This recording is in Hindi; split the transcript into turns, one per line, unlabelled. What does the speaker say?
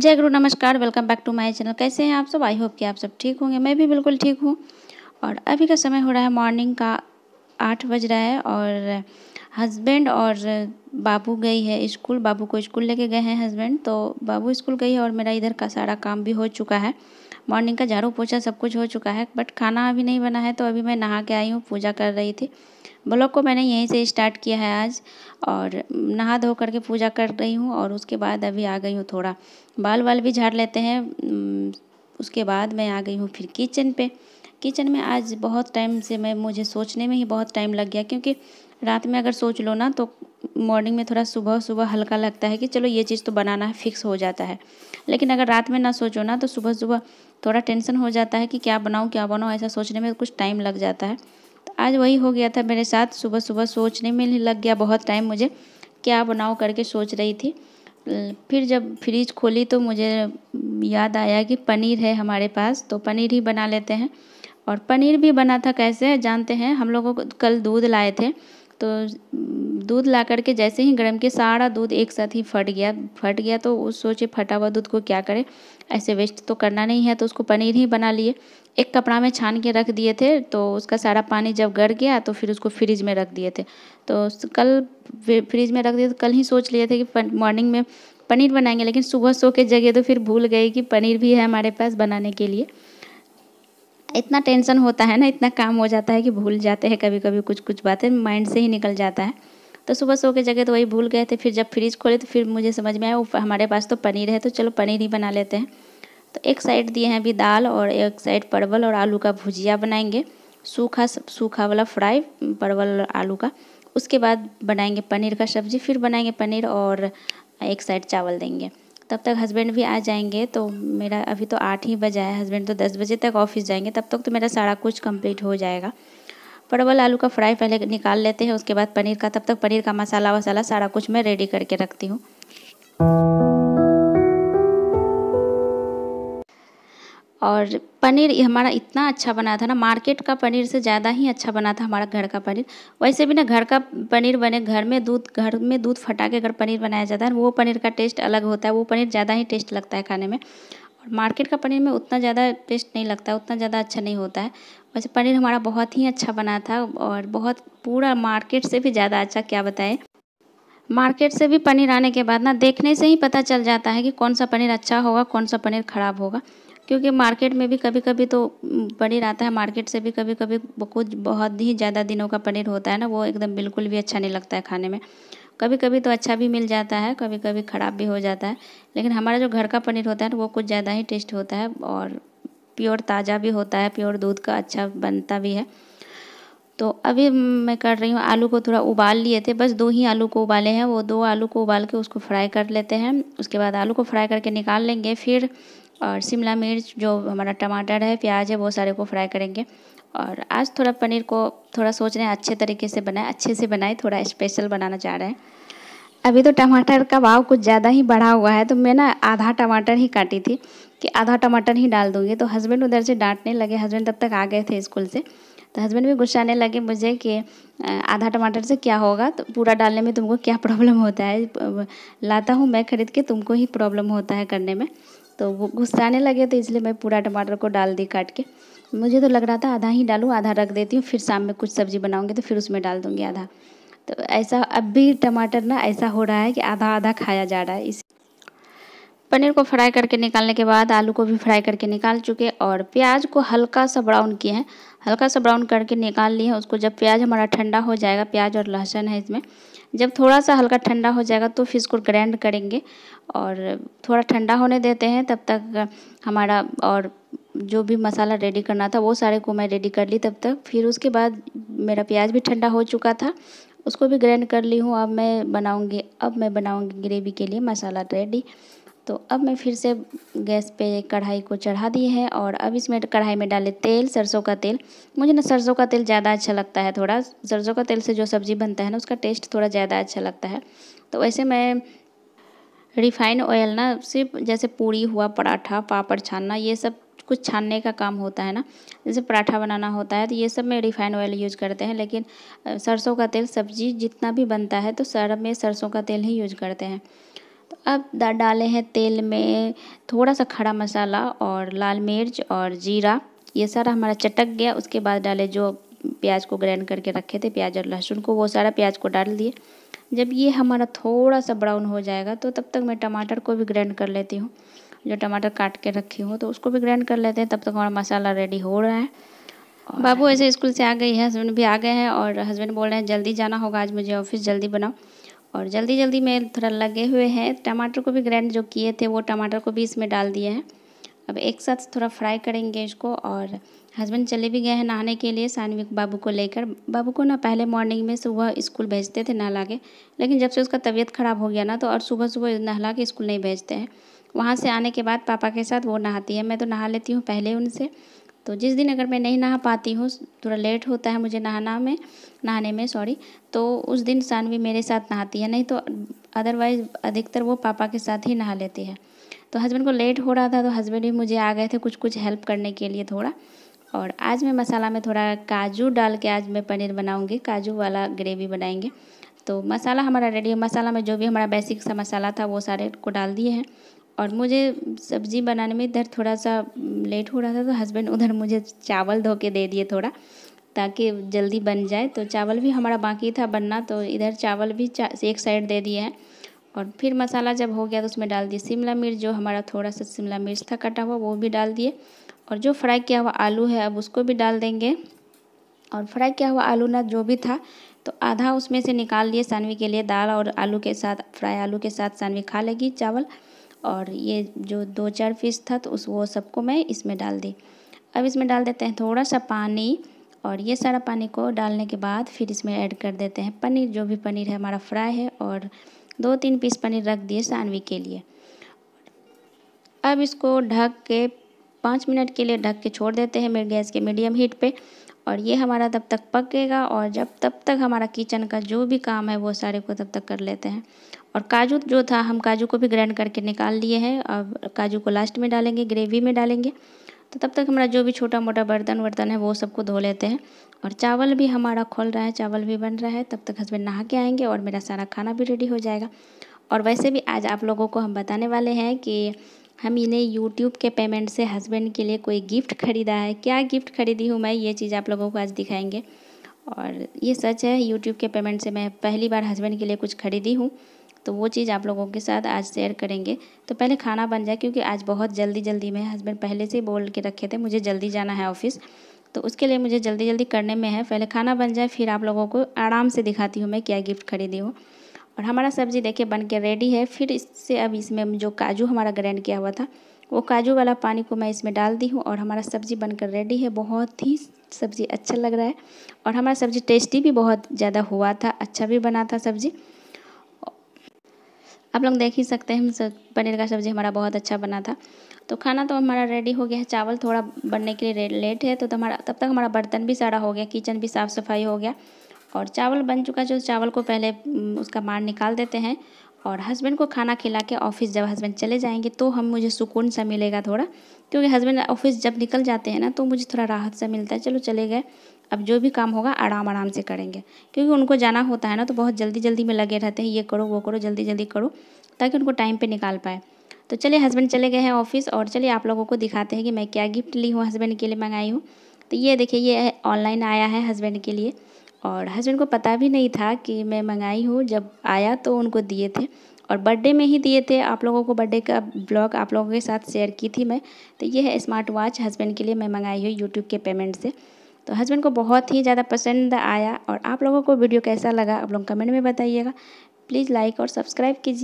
जय गुरु नमस्कार welcome back to my channel कैसे हैं आप सब आई होप कि आप सब ठीक होंगे मैं भी बिल्कुल ठीक हूँ और अभी का समय हो रहा है मॉर्निंग का आठ बज रहा है और हस्बैंड और बाबू गई है स्कूल बाबू को स्कूल लेके गए हैं हस्बैंड तो बाबू स्कूल गई है और मेरा इधर का सारा काम भी हो चुका है मॉर्निंग का झाड़ू पोछा सब कुछ हो चुका है बट खाना अभी नहीं बना है तो अभी मैं नहा के आई हूँ पूजा कर रही थी ब्लॉग को मैंने यहीं से स्टार्ट किया है आज और नहा धो करके पूजा कर रही हूँ और उसके बाद अभी आ गई हूँ थोड़ा बाल वाल भी झाड़ लेते हैं उसके बाद मैं आ गई हूँ फिर किचन पर किचन में आज बहुत टाइम से मैं मुझे सोचने में ही बहुत टाइम लग गया क्योंकि रात में अगर सोच लो ना तो मॉर्निंग में थोड़ा सुबह सुबह हल्का लगता है कि चलो ये चीज़ तो बनाना है फिक्स हो जाता है लेकिन अगर रात में ना सोचो ना तो सुबह सुबह थोड़ा टेंशन हो जाता है कि क्या बनाऊँ क्या बनाऊँ ऐसा सोचने में कुछ टाइम लग जाता है तो आज वही हो गया था मेरे साथ सुबह सुबह सोचने में ही लग गया बहुत टाइम मुझे क्या बनाऊँ करके सोच रही थी फिर जब फ्रिज खोली तो मुझे याद आया कि पनीर है हमारे पास तो पनीर ही बना लेते हैं और पनीर भी बना था कैसे जानते हैं हम लोगों को कल दूध लाए थे तो दूध ला करके जैसे ही गर्म किया सारा दूध एक साथ ही फट गया फट गया तो उस सोचे फटा हुआ दूध को क्या करें ऐसे वेस्ट तो करना नहीं है तो उसको पनीर ही बना लिए एक कपड़ा में छान के रख दिए थे तो उसका सारा पानी जब गड़ गया तो फिर उसको फ्रिज में रख दिए थे तो कल फ्रिज में रख दिए तो कल ही सोच लिए थे कि मॉर्निंग में पनीर बनाएंगे लेकिन सुबह सो के जगह तो फिर भूल गए कि पनीर भी है हमारे पास बनाने के लिए इतना टेंशन होता है ना इतना काम हो जाता है कि भूल जाते हैं कभी कभी कुछ कुछ बातें माइंड से ही निकल जाता है तो सुबह सो के जगह तो वही भूल गए थे फिर जब फ्रिज खोले तो फिर मुझे समझ में आया वो हमारे पास तो पनीर है तो चलो पनीर ही बना लेते हैं तो एक साइड दिए हैं अभी दाल और एक साइड परवल और आलू का भुजिया बनाएंगे सूखा सूखा वाला फ्राई परवल और आलू का उसके बाद बनाएंगे पनीर का सब्ज़ी फिर बनाएंगे पनीर और एक साइड चावल देंगे तब तक हस्बैंड भी आ जाएंगे तो मेरा अभी तो आठ ही बजा है हस्बैंड तो दस बजे तक ऑफिस जाएंगे तब तक तो मेरा सारा कुछ कंप्लीट हो जाएगा परवल आलू का फ्राई पहले निकाल लेते हैं उसके बाद पनीर का तब तक पनीर का मसाला वसाला सारा कुछ मैं रेडी करके रखती हूँ और पनीर हमारा इतना अच्छा बना था ना मार्केट का पनीर से ज़्यादा ही अच्छा बना था हमारा घर का पनीर वैसे भी ना घर का पनीर बने घर में दूध घर में दूध फटा के अगर पनीर बनाया जाता है वो पनीर का टेस्ट अलग होता है वो पनीर ज़्यादा ही टेस्ट लगता है खाने में और मार्केट का पनीर में उतना ज़्यादा टेस्ट नहीं लगता उतना ज़्यादा अच्छा नहीं होता है वैसे पनीर हमारा बहुत ही अच्छा बना था और बहुत पूरा मार्केट से भी ज़्यादा अच्छा क्या बताएं मार्केट से भी पनीर आने के बाद ना देखने से ही पता चल जाता है कि कौन सा पनीर अच्छा होगा कौन सा पनीर ख़राब होगा क्योंकि मार्केट में भी कभी कभी तो पनीर आता है मार्केट से भी कभी कभी बहुत बहुत ही ज़्यादा दिनों का पनीर होता है ना वो एकदम बिल्कुल भी अच्छा नहीं लगता है खाने में कभी कभी तो अच्छा भी मिल जाता है कभी कभी ख़राब भी हो जाता है लेकिन हमारा जो घर का पनीर होता है ना वो कुछ ज़्यादा ही टेस्ट होता है और प्योर ताज़ा भी होता है प्योर दूध का अच्छा बनता भी है तो अभी मैं कर रही हूँ आलू को थोड़ा उबाल लिए थे बस दो ही आलू को उबाले हैं वो दो आलू को उबाल के उसको फ्राई कर लेते हैं उसके बाद आलू को फ्राई करके निकाल लेंगे फिर और शिमला मिर्च जो हमारा टमाटर है प्याज है वो सारे को फ्राई करेंगे और आज थोड़ा पनीर को थोड़ा सोच रहे हैं अच्छे तरीके से बनाए अच्छे से बनाए थोड़ा स्पेशल बनाना चाह रहे हैं अभी तो टमाटर का भाव कुछ ज़्यादा ही बढ़ा हुआ है तो मैं ना आधा टमाटर ही काटी थी कि आधा टमाटर ही डाल दूँगी तो हस्बैंड उधर से डांटने लगे हस्बैंड तब तक आ गए थे स्कूल से तो हस्बैंड भी गुस्साने लगे मुझे कि आधा टमाटर से क्या होगा तो पूरा डालने में तुमको क्या प्रॉब्लम होता है लाता हूँ मैं ख़रीद के तुमको ही प्रॉब्लम होता है करने में तो वो घुसाने लगे तो इसलिए मैं पूरा टमाटर को डाल दी काट के मुझे तो लग रहा था आधा ही डालूँ आधा रख देती हूँ फिर शाम में कुछ सब्ज़ी बनाऊँगी तो फिर उसमें डाल दूँगी आधा तो ऐसा अब भी टमाटर ना ऐसा हो रहा है कि आधा आधा खाया जा रहा है इस पनीर को फ्राई करके निकालने के बाद आलू को भी फ्राई करके निकाल चुके और प्याज को हल्का सा ब्राउन किए हैं हल्का सा ब्राउन करके निकाल लिए हैं उसको जब प्याज हमारा ठंडा हो जाएगा प्याज और लहसुन है इसमें जब थोड़ा सा हल्का ठंडा हो जाएगा तो फिर इसको ग्रैंड करेंगे और थोड़ा ठंडा होने देते हैं तब तक हमारा और जो भी मसाला रेडी करना था वो सारे को मैं रेडी कर ली तब तक फिर उसके बाद मेरा प्याज भी ठंडा हो चुका था उसको भी ग्रैंड कर ली हूँ अब मैं बनाऊँगी अब मैं बनाऊँगी ग्रेवी के लिए मसाला रेडी तो अब मैं फिर से गैस पे कढ़ाई को चढ़ा दिए हैं और अब इसमें कढ़ाई में डाले तेल सरसों का तेल मुझे ना सरसों का तेल ज़्यादा अच्छा लगता है थोड़ा सरसों का तेल से जो सब्ज़ी बनता है ना उसका टेस्ट थोड़ा ज़्यादा अच्छा लगता है तो वैसे मैं रिफाइन ऑयल ना सिर्फ जैसे पूड़ी हुआ पराठा पापड़ छानना ये सब कुछ छानने का काम होता है ना जैसे पराठा बनाना होता है तो ये सब में रिफाइन ऑयल यूज करते हैं लेकिन सरसों का तेल सब्जी जितना भी बनता है तो सर में सरसों का तेल ही यूज करते हैं अब डाले हैं तेल में थोड़ा सा खड़ा मसाला और लाल मिर्च और जीरा ये सारा हमारा चटक गया उसके बाद डाले जो प्याज को ग्राइंड करके रखे थे प्याज और लहसुन को वो सारा प्याज को डाल दिए जब ये हमारा थोड़ा सा ब्राउन हो जाएगा तो तब तक मैं टमाटर को भी ग्राइंड कर लेती हूँ जो टमाटर काट के रखी हूँ तो उसको भी ग्राइंड कर लेते हैं तब तक हमारा मसाला रेडी हो रहा है बाबू ऐसे स्कूल से आ गई है हस्बैंड भी आ गए हैं और हस्बैंड बोल रहे हैं जल्दी जाना होगा आज मुझे ऑफिस जल्दी बनाओ और जल्दी जल्दी में थोड़ा लगे हुए हैं टमाटर को भी ग्रैंड जो किए थे वो टमाटर को भी इसमें डाल दिए हैं अब एक साथ थोड़ा फ्राई करेंगे इसको और हस्बैंड चले भी गए हैं नहाने के लिए सानविक बाबू को लेकर बाबू को ना पहले मॉर्निंग में सुबह स्कूल भेजते थे नहला के लेकिन जब से उसका तबीयत ख़राब हो गया ना तो और सुबह सुबह नहला के स्कूल नहीं भेजते हैं वहाँ से आने के बाद पापा के साथ वो नहाती है मैं तो नहा लेती हूँ पहले उनसे तो जिस दिन अगर मैं नहीं नहा पाती हूँ थोड़ा लेट होता है मुझे नहाना में नहाने में सॉरी तो उस दिन सानवी मेरे साथ नहाती है नहीं तो अदरवाइज़ अधिकतर वो पापा के साथ ही नहा लेती है तो हस्बैंड को लेट हो रहा था तो हस्बैंड भी मुझे आ गए थे कुछ कुछ हेल्प करने के लिए थोड़ा और आज मैं मसाला में थोड़ा काजू डाल के आज मैं पनीर बनाऊँगी काजू वाला ग्रेवी बनाएंगे तो मसाला हमारा रेडी है मसाला में जो भी हमारा बेसिक सा मसाला था वो सारे को डाल दिए हैं और मुझे सब्ज़ी बनाने में इधर थोड़ा सा लेट हो रहा था तो हस्बैंड उधर मुझे चावल धो के दे दिए थोड़ा ताकि जल्दी बन जाए तो चावल भी हमारा बाकी था बनना तो इधर चावल भी चा, एक साइड दे दिए हैं और फिर मसाला जब हो गया तो उसमें डाल दिए शिमला मिर्च जो हमारा थोड़ा सा शिमला मिर्च था कटा हुआ वो भी डाल दिए और जो फ्राई किया हुआ आलू है अब उसको भी डाल देंगे और फ्राई किया हुआ आलू ना जो भी था तो आधा उसमें से निकाल लिए सानवी के लिए दाल और आलू के साथ फ्राई आलू के साथ सानवी खा लेगी चावल और ये जो दो चार पीस था तो उस वो सबको मैं इसमें डाल दी अब इसमें डाल देते हैं थोड़ा सा पानी और ये सारा पानी को डालने के बाद फिर इसमें ऐड कर देते हैं पनीर जो भी पनीर है हमारा फ्राई है और दो तीन पीस पनीर रख दिए सानवी के लिए अब इसको ढक के पाँच मिनट के लिए ढक के छोड़ देते हैं मेरे गैस के मीडियम हीट पे और ये हमारा तब तक पकेगा और जब तब तक हमारा किचन का जो भी काम है वो सारे को तब तक कर लेते हैं और काजू जो था हम काजू को भी ग्राइंड करके निकाल लिए हैं अब काजू को लास्ट में डालेंगे ग्रेवी में डालेंगे तो तब तक हमारा जो भी छोटा मोटा बर्तन वर्तन है वो सबको धो लेते हैं और चावल भी हमारा खोल रहा है चावल भी बन रहा है तब तक हस्बैंड नहा के आएंगे और मेरा सारा खाना भी रेडी हो जाएगा और वैसे भी आज आप लोगों को हम बताने वाले हैं कि हम इन्हें यूट्यूब के पेमेंट से हस्बैंड के लिए कोई गिफ्ट ख़रीदा है क्या गिफ्ट ख़रीदी हूँ मैं ये चीज़ आप लोगों को आज दिखाएंगे और ये सच है यूट्यूब के पेमेंट से मैं पहली बार हस्बैंड के लिए कुछ ख़रीदी हूँ तो वो चीज़ आप लोगों के साथ आज शेयर करेंगे तो पहले खाना बन जाए क्योंकि आज बहुत जल्दी जल्दी में हस्बैंड पहले से बोल के रखे थे मुझे जल्दी जाना है ऑफिस तो उसके लिए मुझे जल्दी जल्दी करने में है पहले खाना बन जाए फिर आप लोगों को आराम से दिखाती हूँ मैं क्या गिफ्ट खरीदी हूँ और हमारा सब्ज़ी देखिए बन के रेडी है फिर इससे अब इसमें जो काजू हमारा ग्रैंड किया हुआ था वो काजू वाला पानी को मैं इसमें डाल दी हूँ और हमारा सब्ज़ी बनकर रेडी है बहुत ही सब्ज़ी अच्छा लग रहा है और हमारा सब्ज़ी टेस्टी भी बहुत ज़्यादा हुआ था अच्छा भी बना था सब्ज़ी आप लोग देख ही सकते हैं हम पनीर का सब्ज़ी हमारा बहुत अच्छा बना था तो खाना तो हमारा रेडी हो गया है चावल थोड़ा बनने के लिए लेट है तो, तो हमारा तब तक हमारा बर्तन भी सारा हो गया किचन भी साफ़ सफाई हो गया और चावल बन चुका है जो चावल को पहले उसका मार निकाल देते हैं और हस्बैंड को खाना खिला के ऑफिस जब हस्बैंड चले जाएंगे तो हम मुझे सुकून सा मिलेगा थोड़ा क्योंकि हस्बैंड ऑफिस जब निकल जाते हैं ना तो मुझे थोड़ा राहत सा मिलता है चलो चले गए अब जो भी काम होगा आराम आराम से करेंगे क्योंकि उनको जाना होता है ना तो बहुत जल्दी जल्दी में लगे रहते हैं ये करो वो करो जल्दी जल्दी करो ताकि उनको टाइम पर निकाल पाए तो चलिए हस्बैंड चले गए हैं ऑफिस और चलिए आप लोगों को दिखाते हैं कि मैं क्या गिफ्ट ली हूँ हस्बैंड के लिए मंगाई हूँ तो ये देखिए ये ऑनलाइन आया है हस्बैंड के लिए और हस्बैंड को पता भी नहीं था कि मैं मंगाई हूँ जब आया तो उनको दिए थे और बर्थडे में ही दिए थे आप लोगों को बर्थडे का ब्लॉग आप लोगों के साथ शेयर की थी मैं तो ये है स्मार्ट वॉच हस्बैंड के लिए मैं मंगाई हूँ यूट्यूब के पेमेंट से तो हस्बैंड को बहुत ही ज़्यादा पसंद आया और आप लोगों को वीडियो कैसा लगा आप लोग कमेंट में बताइएगा प्लीज़ लाइक और सब्सक्राइब कीजिए